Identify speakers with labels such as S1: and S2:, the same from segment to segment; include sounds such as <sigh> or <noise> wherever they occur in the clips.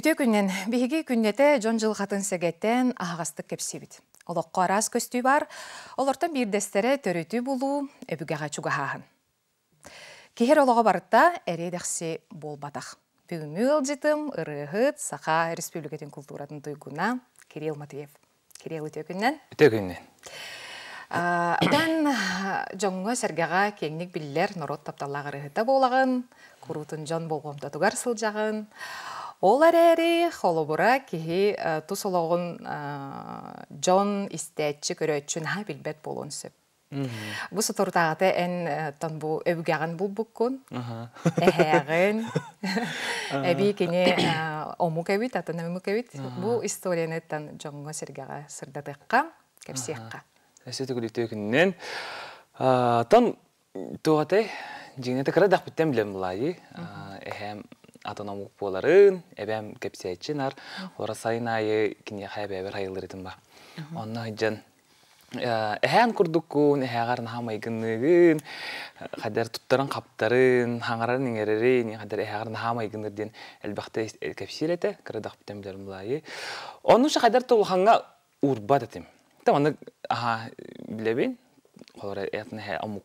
S1: Үте күннен биһиги күннете жон жыл хатын сегеттен ағастык кепсибит. Олоққа арас көстүй бар, олортан бирдестере төрөтү булуу өбүге чугаһаһын. Кихер олоға барытта әредәхсе болбатақ. бүгүнү ылжытым, ырыһыт, саха республикатын культуратын туйгуна Кирилл Матвеев. Кирилл үте күннен? Үте күннен. Тән э, жоңғы сәргеға кеңнік білілер нұрот болағын, құрутын жон болғымда тугар сылжағын, Ол әрәрі қолыбыра кеғи э, тұсылығын э, жон істәтші көрөтшін ха білбәт болуын сөп. Бұ сұтыртағыты ән тұн бұ өвгәғін бұл бұққын, әхәғін, әбі кене ому кәвіт, атын өмі кәвіт. Бұ историяны тұн жоңғы сіргәға сырдадыққа,
S2: кәпсеққа. Әсеті күлікті өкіннен. Тұн туғатай, жеңеті қырадақ біттен білем әхәм атономук боларын эбем кепсечи нар орасайын айы кине хайбебер хайылыр идим ба онно жан э, эһэн курдуккун эһэгарн хамайгынныгын хадар туттарын каптарын хаңарарын иңерерин хадар эһэгарн хамайгыныр ден элбахта э, кепсилете кырдах битемдер мулайы онуша хадар толханга урба этим таманы аха билебин холора этне амук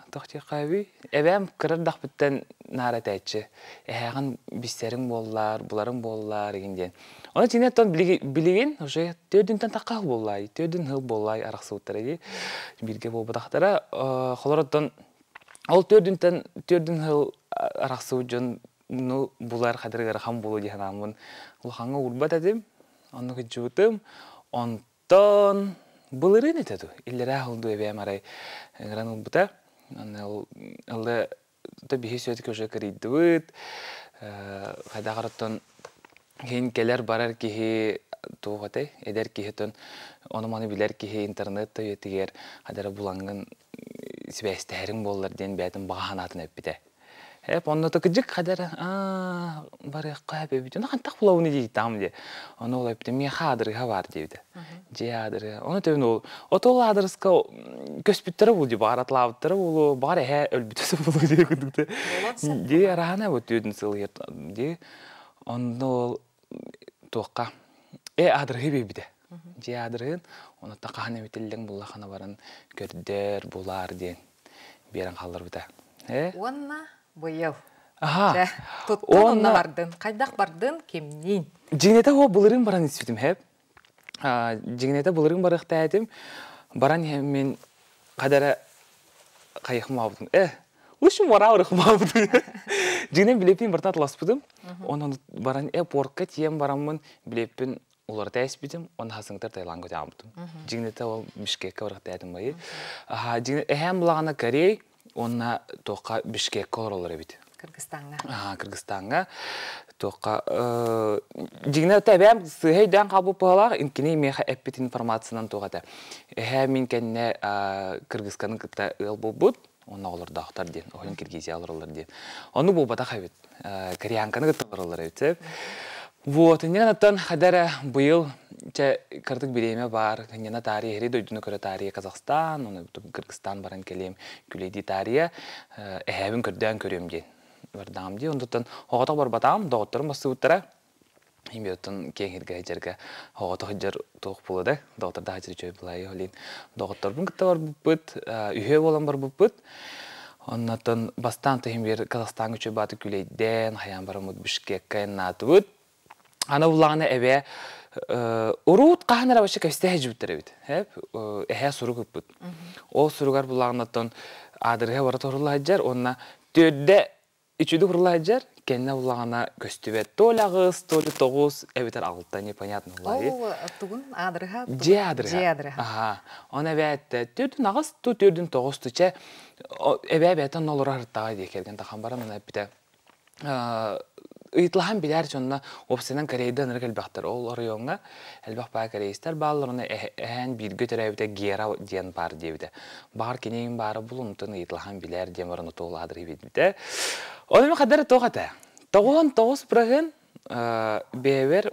S2: тохти хаби эбем кырар дах биттен нара тәйтчи эхаган бистерин боллар буларын боллар гинден оны тине тон билигин уже төдүн тан такка боллай төдүн хыл боллай араксыбыттары бирге болбудактара холороттон ол төдүн тан төдүн хыл араксыбы жон ну булар хадыргар хам болу диханамын улхаңа урба тадим аны кыжыбытым онтон былырын этеду иллерахылду эбем арай гранул бута ылы то бихи все-таки уже кырыйдыбыт э, хайда қараттан кейін келер барар кихи туғатай эдер кихитон оны маны билер кихи интернет тойетигер хайдара булангын сибәстәрин боллар ден бәтін бағанатын әппіте эп онно то кыжык хадар а бары кайбе бит онда кантак булауны дейт там де оно ол эпте мен хадырга бар дейди же адыры оно тебин ол отол адырыска көспүттөрү бул деп аратлабыттыры бул бар э өлбүтөсү бул деп күдүктү же рана вот дейдин сылы де онда ол тоққа э адыр бебиде же адырын оны тақаны бітілдің бұллақаны барын көрдер бұлар ден берін қалдырбыта э
S1: онна быйыл. Аха. Тоттон бардын. Кайдак бардын кемнин.
S2: Жигнете о булырын баран исфитим хеп. Жигнете булырын барықты әдім. Баран хем мен кадара кайыхма алдым. Э, ушум вара урыхма алдым. <laughs> Жигнен билепин бартат ласпыдым. Онун баран э поркка тием барамын билепин олар тәйс оны он хасыңтар тайлан көтәм бутым. Жигнете ол мишкекке барах тәдим байы. Әһәм лагана Корей, онна тоқа бишкекке олар эбит кыргызстанга кыргызстанга тоқа э, сыйдан кабу пала инкини ме информациянан тогата эхе мин кенне кыргызканын кытта ыл болбут онна оны бата э, кореянканы кытта Вот, на натан хадара был, че кырдык бирейме бар, инде тария хери дойдуну көрө тария Казакстан, уну Кыргызстан баран келем, күледи тария, э, э, эхебин көрдөн көрөм ден. Бардам ди, ондотон хоготок бар батам, доготторум басты буттара. Имбиотон кең хирге жерге хоготок жер тук булу да, доготторда хажыр чөй булай олин. Доготторбун кытта бар буппыт, э, үйө болан бар буппыт. Оннотон бастан тыйым бер Казахстан чөй баты күлейден, хаян барамут Бишкекке натыбыт ана улағына әбе урут вообще кәсте хәҗүттер бит. Хәп э, эхә суру күп бит. суругар адырга бара торылла онна төрдә үчүдү курла кенне булагына көстүбет. Толагыз, толы тогыз, әбетер непонятно Ол э, ыйытылаһан биләр сонна опсынан корейда ныр ол районга элбах баа корейстер баалырына эһэн гера бар диэбитэ бар бары биләр тоғата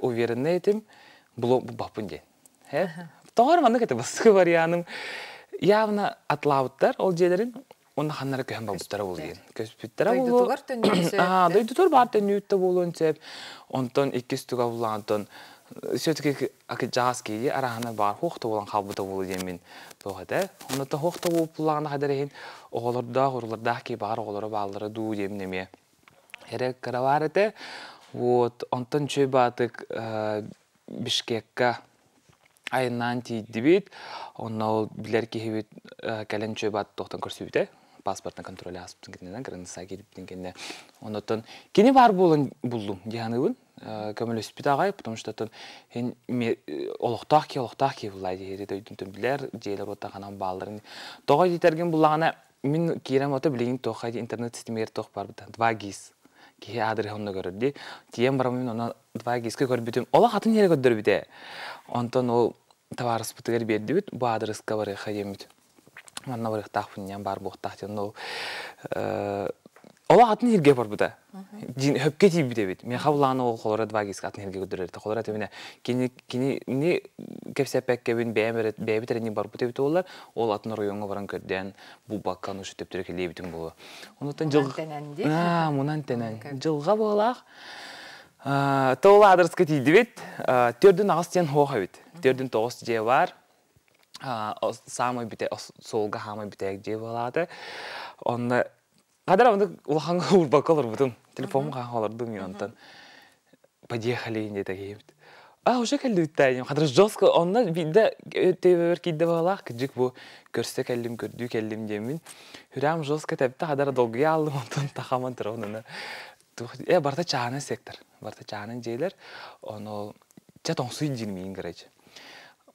S2: уверенный бапын явно ол желерін он ханнары көһөн болген көспүттара аа дойдутур бар төнүттө болун сеп онтон иккис туга булантон все таки акы жаас кии арахана бар хохто болан бар оголору баалдары дуу эрек вот онтон чөй паспортный контроль асып тингенде граница келип тингенде онотон кини бар булун булдум дианыбын э, көмөлөсүп агай потому что тон эн олохтах ке олохтах ке булай диери дойдун билер жээлер отагана бааларын тогой дитерген булагана мен кирем ото билейин тоха интернет системер тох барбыта два гис кие адрес онно көрөрди тием барам мен оно два гиске көрбүтүм ола хатын нере көрдөрбүте онтон ол товарыс бутыгер бердибит бу адреска бар хадемит тах барых ям бар буктах тен но Ола атын хирге бар бұда. Дин хөпке тиіп біде бит. Мен хавланы ол холора два гис хирге ерге күдірер. Холора кини кини кені не пек кебин бәмерет бәбітеріне бар бұда бит олар. Ол атны районға баран көрден бу баккан шу төптірі келе бітін болу. Онытан жыл... А, мунан тенен Жылға болақ. Тола адреске тиді бит. Төрдің ағыз тен хоға бит. Төрдің тоғыз же бар самый бите солга хамы бите же болады он қадара онда улахан урбак олар бутун телефон ха олар думи онтан подъехали инде тагебит а уже келди биттайым қадара жестко онда бидде өтөбөр кидде балах кыжык бу көрсө келдим көрдү келдим демин хүрам жестко тепте қадара долгуя алдым онтан тахаман тыронуна э барта чааны сектор барта чааны жейлер оно чатоңсуй жирмейин короче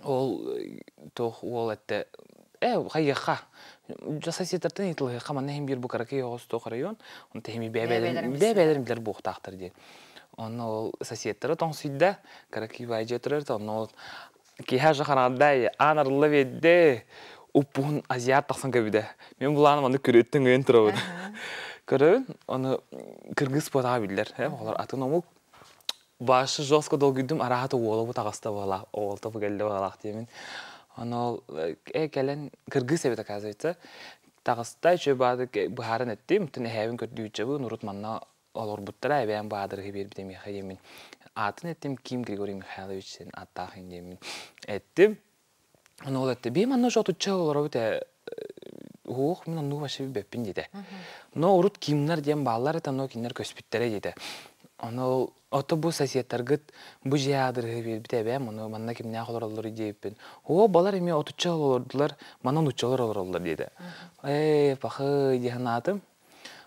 S2: ол э, тох ол әтте э хайяха жасай сетертен итл хаман нем бир букараке ягос тох район он теми бебедер бебелер билер бухтахтыр ди он ол соседтер тон сидда караки вай тұрыр тон ол киха жахарандай анар лавидде упун азиат тахсан кебиде мен булан аны күрөттөн көн турабыд көрөбүн аны кыргыз потага билдер э, олар атын башы жестко долгүйдім арағаты олыбы тағаста бала олтып келді болақ деймін анол э, э келен кыргыз эбит оказывается тағаста еще баады э, баарын эттим тун эхэбин көрдүүчө бу нурут манна олорбуттара эбен баадыргы бербит эмеха демин атын эттим ким григорий михайлович сен аттахин демин эттим анол этти бей манна жотуча олоробут э, уух мен анну башы беппин дейді но урут кимнер дем баллар это но кинер көспүттер дейді оно Ото бу соседтаргыт бу жаадыры бите муну манна кимне ахлор олор дейппин. О балар эми отучча олордулар, манан уччалар олор деди. эй пахы диханатым.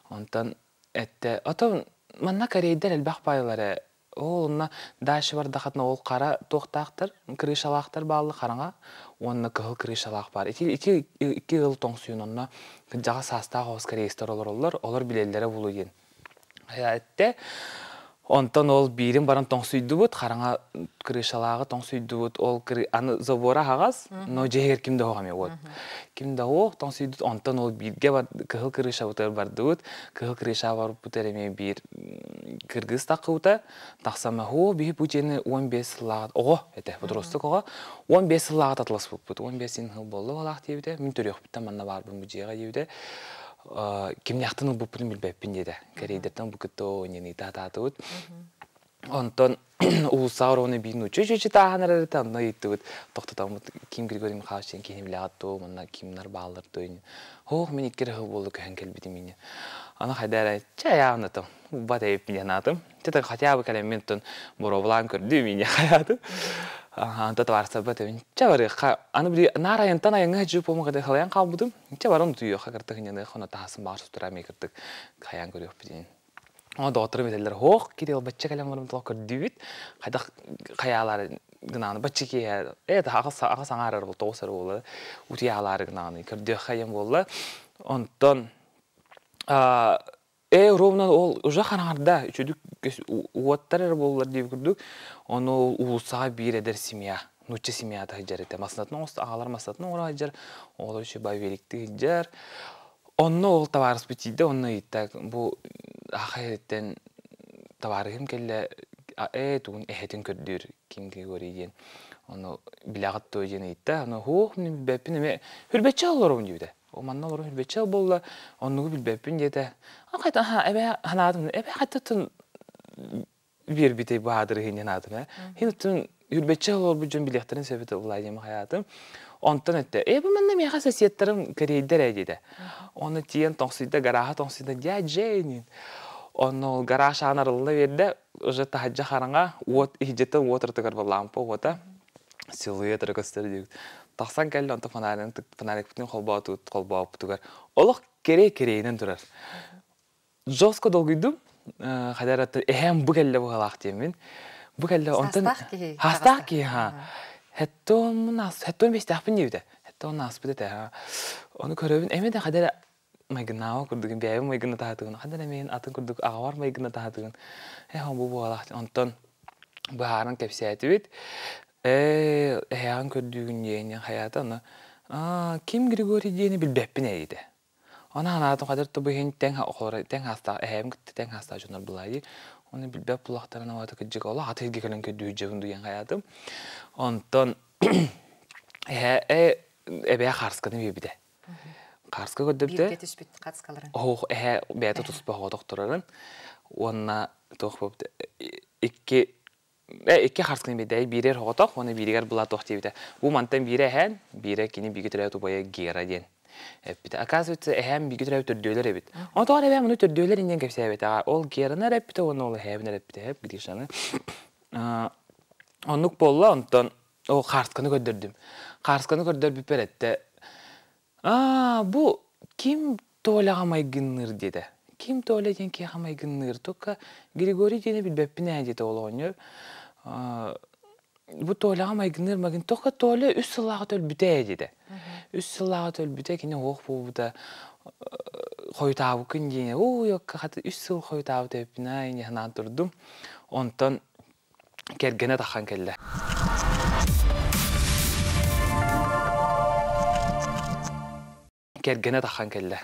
S2: Онтан этте ото манна корейдер элбах байлары. Ол на даши бар дахатна ол кара тоқтақтыр, крышалақтыр баалы қараңа. Онна кыл крышалақ бар. Ити ити ики ыл тоңсуйун онна жага састағы оскарейстер олор олор, олор билеллере булуйын. Әтте э, Онтон ол бирин баран тоңсуйду бут, хараңа крышалағы тоңсуйду бут, ол аны забора хагас, но жегер кимде хогаме вот. Кимде о тоңсуйду, онтон ол бирге бар кыл крыша бутер барды бут, кыл крыша бар бутер эме бир кыргыз такы бута, таксама хо би путени 15 лагат. Ого, эте бутростук ого. 15 лагат атлас бут, 15 ин хыл болду алак дебде, мин төрөк бит таманна бар бу жега дебде кимняхтын бу пилмил беппинеде корейдертен бу кытто нени тататыбыт онтон <clears throat> уусаар оны бийин учу чучу таанарар танда иттибит токтотамыт ким киргөрин хаашын кенебилаатту мына кимнар баалар тойн хох мен иккер хыл болду кэн келбити мине ана хайдара чаяанатым бата эппиненатым тета хотя бы калемментон боровлан көрдү мине <laughs> хаятым а бәтәвин чавары ха аны би нараен җып да о да хох кирел бачча калам барым тол каялар гынаны бачча ке это хаян онтон а ол уже ханарда кес уоттар боллар деп күрдүк оны улуса бир эдер семья нуча семья та жар эте агалар жар жар ол онно бу ахиреттен табарыгым келле э тугун эхетин көрдүр кимге оны той оны хух мен эме болла билбеппин bir bitey bahadır hinyen adına. Hinutun Hürmetçi olur bu cümle biletlerin sebebi olayım hayatım. Ondan öte. E bu benim ya hassasiyetlerim kariyerde derecede. Onu tiyen tonsida garaha tonsida ya cenin. Onu ol garaj anarılda verdi. Oje tahacca haranga uot hiccetten uot artıkar bu lampa uota. Silüet arkasları diyor. Tahsan фонарик керейнен Э, хадарат эхэм бүгелле бугалах тиемин. Бүгелле онтан хастах ки ха. Хеттон нас нас Оны де мен атын курдук агавар э, э, ким Григорий дени билбеппин эйди. Она она то хадер то бухин тен хора тен хаста эхэм тен хаста жонор булай. Оны билбеп булактарына вата кыджык ола хаты хилге келен көдү жевин дуян хаятым. Онтон <coughs> э э эбе харсканы бибиде. Харска көдөптө. Бибиде түспүт
S1: катскаларын. Ох
S2: э бета туспа годоктурарын. Онна тохпоп икки Эке харскын биде бирер хоготок, оны биригер була тох дебиде. Бу мантан бире хэн, бире кини биге тирэ тубая гера ден эппите. Оказывается, эхэм бигитер эп төрдөлөр эбит. Оны тоғар эбэм оны төрдөлөр инден кепсе эбит. Ол оны ол Эп Онук болла, онтан ол қарсқаны көрдірдім. Қарсқаны көрдір А, бұ ким деді. Ким Григорий әдеті ол оңыр бу тоолаға майгыныр магын тоқа тоолы үс сылаға төл бүте дейді үс сылаға төл бүте кине оқ болбуда қойтабы күн дейін у йокка хаты үс сыл қойтабы деппина ине ханан тұрдым онтон кергене тахан келді кергене тахан келді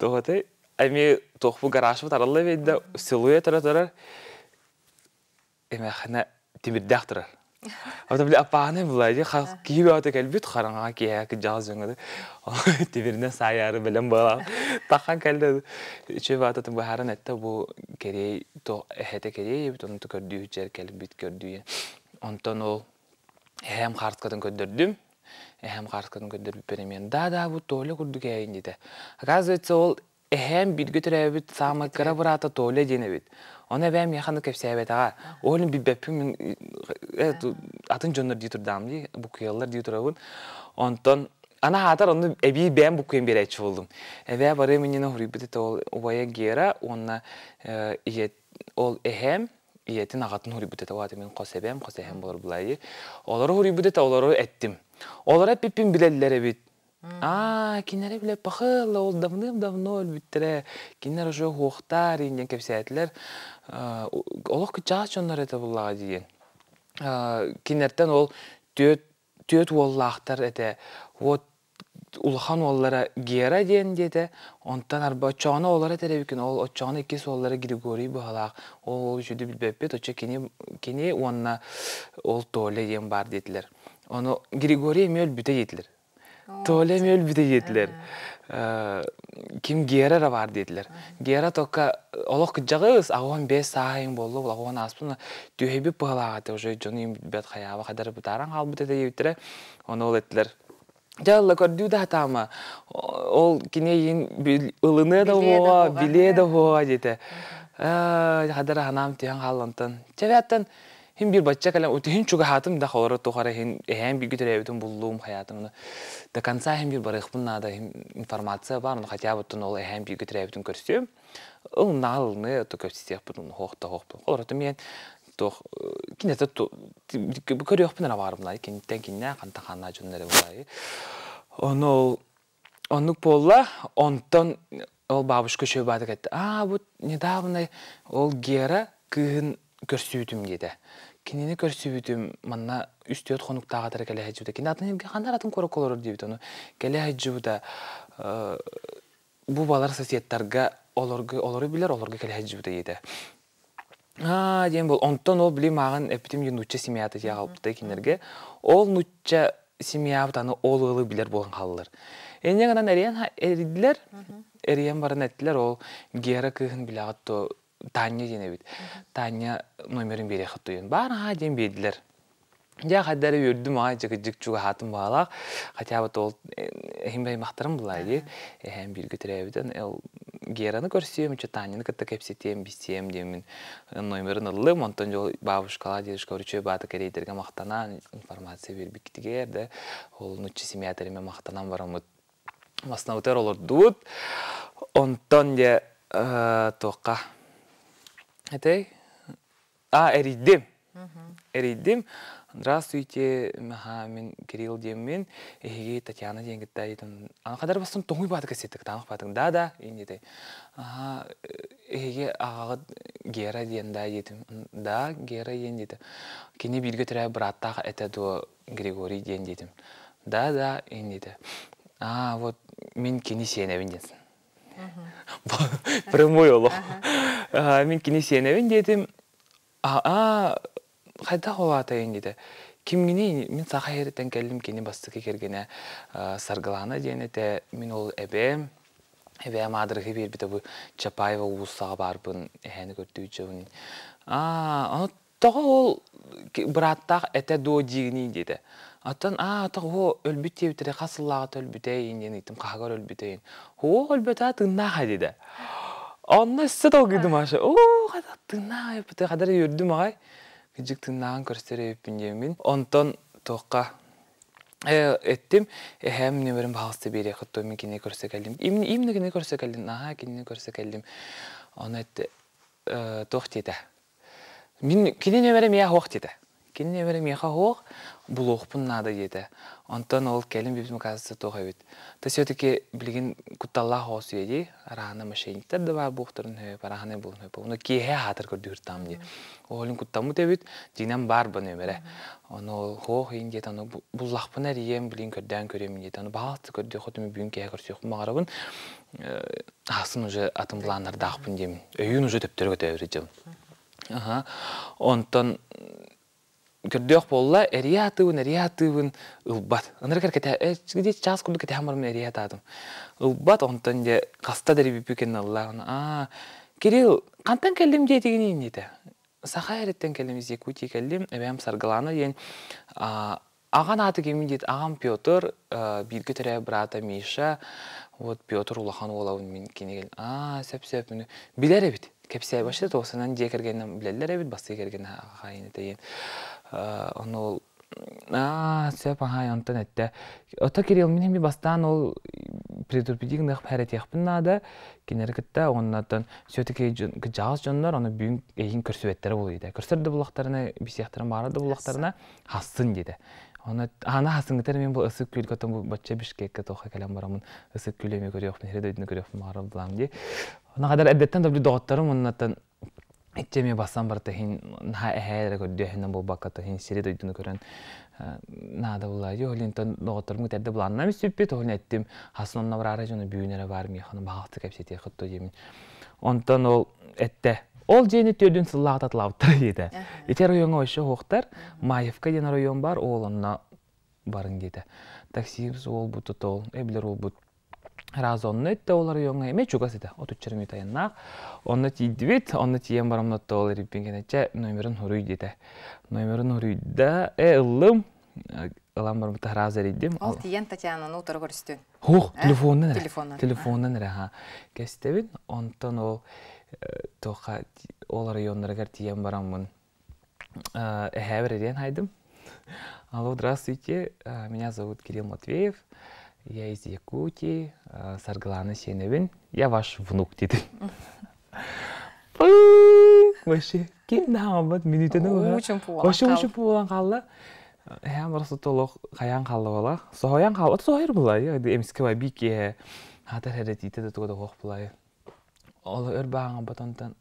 S2: тоғатай әме тоқпу гаражбы таралла бейді силуя тұра тұрар эмехана темирдяк Ата биле апаны булай ди келбит харанга жаз саяры белем бала. Тахан келде. Че этте бу керей то керей жер ол хем харткадан Да да бу толе курду Оказывается ол Она бәм яханы кепсәбәтәгә. Олын бит бәппем мин атын җоннар ди турдам ди, бу кыяллар ди турабын. Онтан ана хатар оны эби бәм бары гера, Олары олары А, кинере биле пахыла, ол давным-давно өлбүттіре. Кинер уже хуқтар, инген кепсәтлер. Олох кычағас жонлар әті бұллаға дейін. Кинерттен ол төт уоллақтар әті. Вот улхан оллара гера диен деді. Онтан арба очағына олара тәребекен. Ол очағына екес оллара Григорий бұғалақ. Ол жүді білбәппет, оча кене онна ол толе ден бар деділер. Оны Григорий мөл бүті деділер. Толем мөл бидейетлер. Ким гера бар дейтлер. Гера тока күджағы өз агон бе сайын болу, агон аспын түйеби пылагаты уже жоны бет хаява қадар бұтаран ал бутеде ейтре. Оны ол еттілер. Жалла көрдүү да атамы, Ол кине ең ұлыны да оға, біле да оға Э, анам тиен халлантын. Хин бир бачча калам хин чуга хатым да хоро тохара хин эһен бир гүтөрө өтүн булдум хаятымны. Да конца хин бир барых бунна да информация бар, но хотя бы тун ол эһен бир гүтөрө өтүн көрсөм. Ол өтө көп сиях бутун хохта хохта. Хоро то мен тох э, кинете то көрөх бунна кин лай кин кинне канта хана жуннары булай. Э. Оно онук болла онтон ол бабушка шөбі адық а бу недавно ол гера кыын көрсөтүм деді кинини көрсүбүтүм манна үстөт хонуктаагатар келехэжибда кини атынемге хандаратын короколорор дебит ону э, бу балар соседтарга олоргу олору билер олоргу келехэжибда а онтон ол били маған эпитим нучча ол нучча семьябытаны ол ылы билер болгон калылар эриен эридилер эриен барын эттилер ол гера кыхын таня дене бит таня номерін бере хат туйын баарыга ден бедилер я өрді маға а жыгыжык жүгі хатын баалак хотя бы ол эмбей бұлай де э, әң білгі бир көтөрөбүтөн эл гераны көрсөм че таняны кытта кепсетем бисем деймін э, номерін ыллы монтон жол бабушкала дедушка үрчө баты керейдерге мақтана информация бербиктигер да ол нуччи семья тереме мактанан барамыт маснабытер олордуут онтон де э, тоққа Этэй? А, Эридим. Эридим. Здравствуйте, маха, Кирилл Демин. И Татьяна деңгіт да, а Ана қадар бастан тоңы бады кәсеттік, там бадың, да, да, енді не ты. Э, а Гера ден да, Да, Гера ден деді. Кене брат так это до Григорий ден дедім. Да, да, енді ты. А, вот, мен кене сен әбінденсін. Прямой олох. Мен кинесеневин дедім. Аа, қайда атайын деді. Кимгини мен саха хереттен келдім кини бастыгы кергене саргылана денете мен ол әбе әбе адырыгы бир біті бу Чапаева улуссага барбын көрді көртүү жөбүн. Аа, аны тоо ол бұраттақ эте дуа дегіне деди. Аттан а ата о өлбүт тебитере касыллагат өлбүтейин ен итим кагар О Онна ол О қай тыннага қадар кадар көрістері өппін Онтон тоққа эттим эхэм немерим бағысты бере хатто мен кине көрсөкелдим. Имне имне Аа тоқ Мен кине немерим я хоқ деди булоқпын нада еді онтон ол келін бибизм казасы тоға бит то все таки куталла хосу еді арахана мошенниктер да бар бухтарын хөп арахана булын хөп оны кехе хатыр көрдүр там ди олин куттаму дебит динам бар бұны өмірі оны ол хох ин дет оны буллахпын әрием білген көрдән көремін дет оны көрді көрдү хотуми бүгүн кехе көрсөк магарабын э, асын уже атымланар ақпын деймін үйін уже төптөргө төбүрү жыл онтон көрдөк болла эриятыбын эриятыбын ылбат ыныр керкете эчгиде час курду кете хамарым эриятадым ылбат онтон же каста дерибипи кен алла а кирилл кантан келдим же дегенин дете саха эреттен келдим из якутии келдим эбем саргалана ден аган аты кими дейт агам петр э, бирге тере брата миша вот петр улахан олабын мен кене келдим а сөп сөп билер эбит кепсе башта тоосунан же кергенен билерлер эбит басты кергенен онол а сеп ага онтон этте ото кирилл мен хими бастан ол предупредигнах хәрәтияқпын нада кенергітті оннатын все таки жалғыз жондар оны бүгін эйин көрсөбеттери болу дейді көрсөрдү булактарына бисияктарын барады булактарына хасын деді оны ана аны хасыңгытер мен бул ысык күл котом бача бишкекке тоха келем барамын ысык күлеме көрөкмүн хередойдуну көрөкмүн барам булам ди она кадар эдеттен да билдоготтарым оннатын Эттеме басан барта хин хәйрә көрдө хин бу баката хин сире дойдуны көрән. Э, Нада була ё хин тон догатыр мы тәдә буланна ми сүппе тон әттем. Хасан навар араҗыны бүйүнәре бар ми ханы багыты кәпсәте хытты дим. онтон ол этте Ол жени төрдүн төдін атлап татылауыттыр иде итер ойыңа ошо хоктар Маевка ден ойың бар, ол онына барын дейді. Таксиміз ол бұты тол, эблер ол бут разонны теолар ёңа эме чугасыда отут черми онны тиен барамна теолар номерын хуруй э, э барам та ол бараммын э, э, хайдым алло здравствуйте меня зовут кирилл матвеев Я из Якутии, Сарглана Сеневин. Я ваш внук деді. Вообще, кем намабат минутыны оға. Учын пуалан қалды. просто пуалан қалды. Хәм расы толық қаян қалды ола. Соғаян қалды. Соғайыр бұлай. Еміске бай бик е. Хатар хәрет иті де тұғыда қоқ бұлай. Олы өр бағаңа батонтан.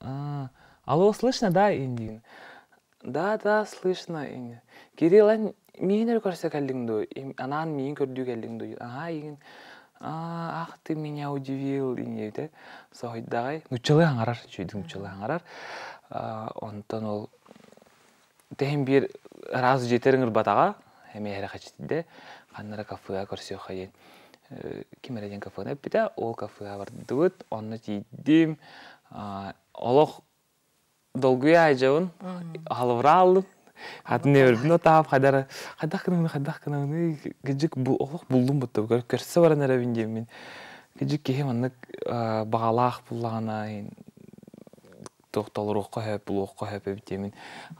S2: Алло, слышно, да, Индин? Да, да, слышно, Индин. Кирилл, миэнер көрсө анан анаан миин көрдүү келдиңду ага ийин ах ты меня удивил ийнебите соойдагай нучалы аңарар чүйдүн нучалы аңарар онтон ол тehen бир раз жетерин ырбатага эме эрехачитде каннара кафега көрсөха ен э, кимереден кафега эппите ол кафега бардыбыт онно тииддим олох долгуя айжабын алывра алдым Атны өрбін отап, қадара, қадақ кынағыны, қадақ кынағыны, гіжік бұл олық бұлдым бұтты, көрсі баран әрәбін деймін. Гіжік кейім анны бағалақ бұллағына, тоқталыр оққа хәп, бұл оққа хәп өп деймін.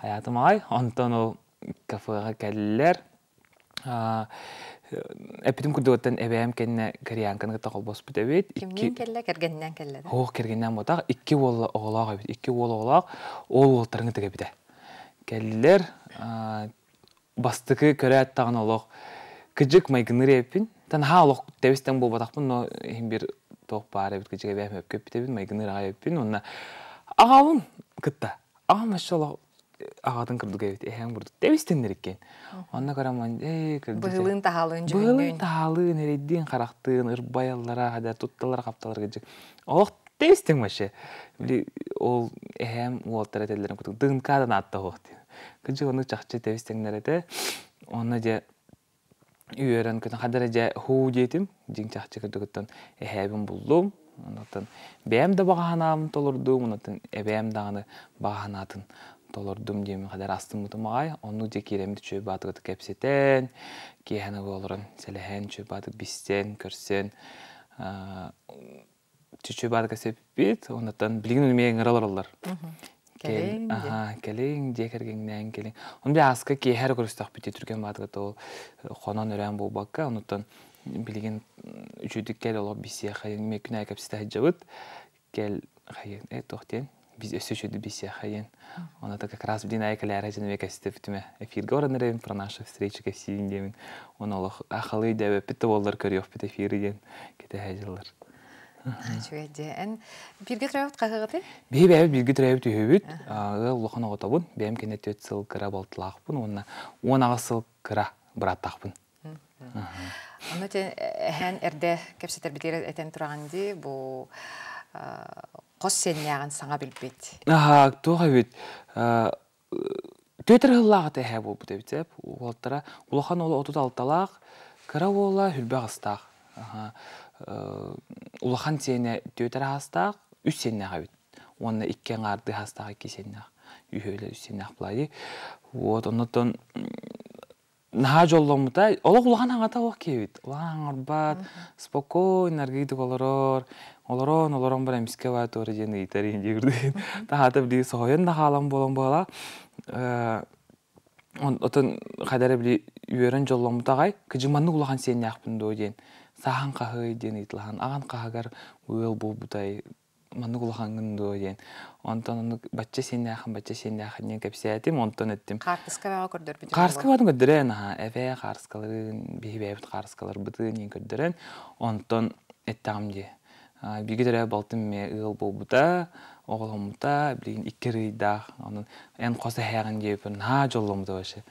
S2: Хаятым ай, онтан ол кафеға кәлілер. Әпетім күрдігіттен әбәйім кәнне кәриянканы тақыл қолбос бұд әбет. Кімнен
S1: кәлі, кәргеннен кәлі? О,
S2: кәргеннен бұтақ, икі олы оғылақ әбет, икі олы оғылақ, ол олтарыңы тігі біті кәлілер бастықы көрі аттаған олық кіжік майгыныр епін тан ха олық тәбістен бол батақпын но хим бір тоқ бар ебіт кіжік әбе әп көппі тәбін майгыныр аға епін онна ағауын кытта аға машы олық ағадын кірдік әбіт әхәң «Э, бұрдық тәбістендер еккен онна көрі ман эй кірдік бұғылын тағалын жүгінен бұғылын тағалын әрейден қарақтын ырбай аллара қадар тұтталар қапталар кіжік олық Тестің маше. Ол әм уолтар әтелерін күтік. Дыңқадан атта оқты. Күнші оны чақчы тестіңдер әті. Оны же үйерін күтін қадыр әже хуу дейтім. Дин чақчы күтік күттін әхәбін бұлдым. Онықтан бәм де бағанамын онотон эбэм әбәм дағыны бағанатын толордум деймин кадар астын бутумагай ону де керемди чөп атыгыты кепсетен киһаны болорун селеһен чөп батыг бистен көрсен чечүү баардык себепбит онтан билигин мең ыралыралар келин аха келин декергеңнен келин он бе аска кехер көрүстөк бити түрген баардык тол хонон э, өрөн бакка онтан билигин үчүдүк кел оло бисе хайын ме күнэ кеп сите жабыт кел хайын э тохтен биз өсөчүдү бисе хайын онда как раз дин ара жана векасте бүтүмө эфирге оранырым про наши встречи кесин демин он олох ахалы дебе питте болдор көрүп эфирден кете хайжылар
S1: Чуэдден. Бирге трәвіт қағығыты?
S2: Бей бәйі бирге трәвіт үйөбіт. Лұқын оғытабын. Бәйім кенет өт сыл кіра балтылақпын. Онына он аға сыл кіра бұраттақпын.
S1: Оны тен ән әрді кәпсетер білер бұл қос сеніне аған саңа білбет.
S2: Аха, бұл алталақ, Э, улахан сене төтер хастақ үс сенне хавит Оны иккен қарды хастақ икки сенне үйеле үс сенне хплай вот оннотон наха жолломута олог улахан хаңата ок кебит улахан хаңарбат спокойно аргидик олорор Оларон, олорон бір әміске баа туура жени итарин жигирдин тахата били соен нахалам болом бала отон кадары били үйөрөн жолломутагай кыжыманны улахан сенне акпын доо диен сахан кахы ден итлахан аган кахагар уел бу бутай манны гулахангын до ден онтон ону батча сенне ахан батча сенне ахан ден кепсиятим онтон эттим карскава
S1: көрдөр бүтүн карскаваны
S2: көрдөрөн әбе эве бейі бәбіт карскалар быты нен көрдөрөн онтан эттагым де бигидере балтым ме бұл оғылым болбута білген билигин иккерыйдах оның ән коса хагын деп жолым жоломута башы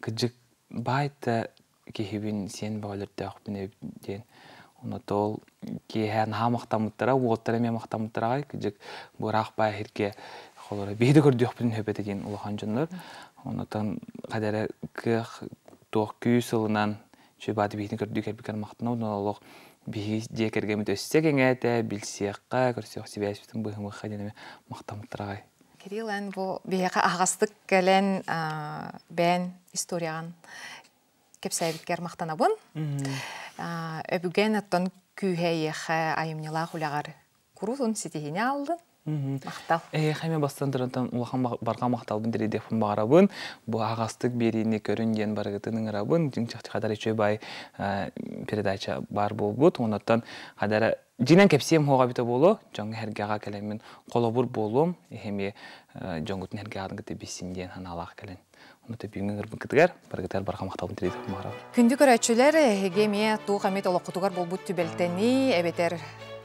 S2: күджік байты кехибин сен баалер дәхпіне ден оны тол кеһән ха мақтамыттара уоттара мен мақтамыттарагай кыжык бурах бай хирке холора бейди көрдөхпүн хөбет деген улахан жоннор онотон кадере кых тох күй сылынан чөбады бейни көрдүк эрбикер мактана онолог биһи диэкерге мит өссек эңээте билсиэкка көрсөх сибиасбитин быхымыха денеме мактамыттарагай
S1: Кирилл бұл биэха ағастық келен бән историяған кепсәбиткер мақтанабын. Өбүген аттон күйхәйех айымнила хулягар курутун ситихине алдын.
S2: Мақтал. Э, хәме бастан дырантан улахан барга мақталбын дире депин барабын. Бу агастык берини көрүнгөн баргытынын рабын, жинчак хадар ичөй бай передача бар болбут. онаттан хадара Динен кепсем хоға бите болу, аға хергеға келемін қолобур болуым, ехеме жоңғытын хергеғадың кіті бесімден аналақ келен. Нөте бүйіңгер бүгітігер, біргітер бар қамақталын тірейді мағарал.
S1: Күнді көр әтшілер, егеме туық әмет олы құтығар бол бұт түбелтені, әбетер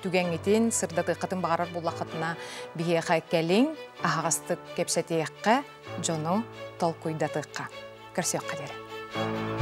S1: түгәңетен сырдаты қытын бағарар болақытына бие қайкәлін, ағағастық кепсәтеяққа, жону толқуйдатыққа. Көрсек қадері.